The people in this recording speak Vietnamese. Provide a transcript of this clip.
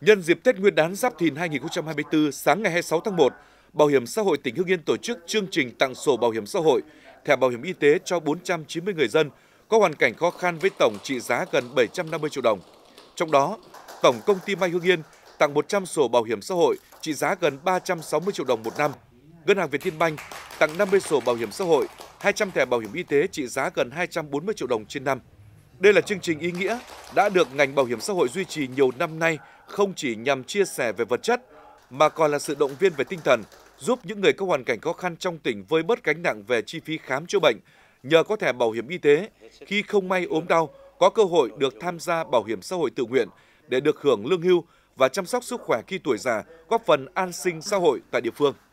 Nhân dịp Tết Nguyên đán Giáp Thìn 2024, sáng ngày 26 tháng 1, Bảo hiểm xã hội tỉnh Hưng Yên tổ chức chương trình tặng sổ bảo hiểm xã hội, thẻ bảo hiểm y tế cho 490 người dân có hoàn cảnh khó khăn với tổng trị giá gần 750 triệu đồng. Trong đó, Tổng công ty May Hưng Yên tặng 100 sổ bảo hiểm xã hội trị giá gần 360 triệu đồng một năm. Ngân hàng Việt Tiên Banh tặng 50 sổ bảo hiểm xã hội, 200 thẻ bảo hiểm y tế trị giá gần 240 triệu đồng trên năm. Đây là chương trình ý nghĩa đã được ngành bảo hiểm xã hội duy trì nhiều năm nay, không chỉ nhằm chia sẻ về vật chất mà còn là sự động viên về tinh thần, giúp những người có hoàn cảnh khó khăn trong tỉnh vơi bớt gánh nặng về chi phí khám chữa bệnh. Nhờ có thẻ bảo hiểm y tế, khi không may ốm đau, có cơ hội được tham gia bảo hiểm xã hội tự nguyện để được hưởng lương hưu và chăm sóc sức khỏe khi tuổi già, góp phần an sinh xã hội tại địa phương.